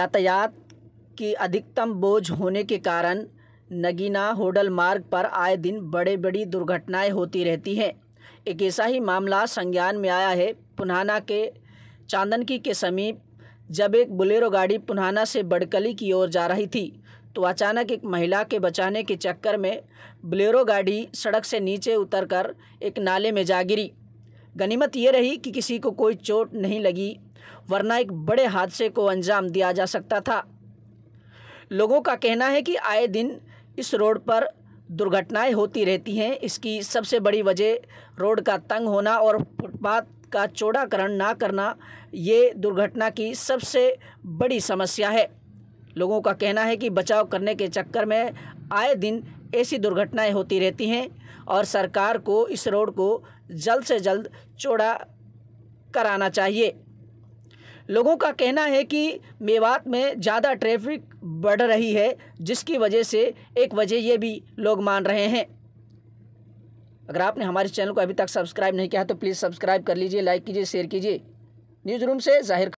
यातायात की अधिकतम बोझ होने के कारण नगीना होडल मार्ग पर आए दिन बड़े बड़ी दुर्घटनाएं होती रहती हैं एक ऐसा ही मामला संज्ञान में आया है पुनाना के चांदनकी के समीप जब एक बुलेरो गाड़ी पुनाना से बड़कली की ओर जा रही थी तो अचानक एक महिला के बचाने के चक्कर में बुलेरो गाड़ी सड़क से नीचे उतरकर एक नाले में जा गिरी गनीमत ये रही कि किसी को कोई चोट नहीं लगी वरना एक बड़े हादसे को अंजाम दिया जा सकता था लोगों का कहना है कि आए दिन इस रोड पर दुर्घटनाएं होती रहती हैं इसकी सबसे बड़ी वजह रोड का तंग होना और फुटपाथ का चौड़ाकरण ना करना ये दुर्घटना की सबसे बड़ी समस्या है लोगों का कहना है कि बचाव करने के चक्कर में आए दिन ऐसी दुर्घटनाएं होती रहती हैं और सरकार को इस रोड को जल्द से जल्द चौड़ा कराना चाहिए लोगों का कहना है कि मेवात में ज़्यादा ट्रैफिक बढ़ रही है जिसकी वजह से एक वजह ये भी लोग मान रहे हैं अगर आपने हमारे चैनल को अभी तक सब्सक्राइब नहीं किया तो प्लीज़ सब्सक्राइब कर लीजिए लाइक कीजिए शेयर कीजिए न्यूज़ रूम से जाहिर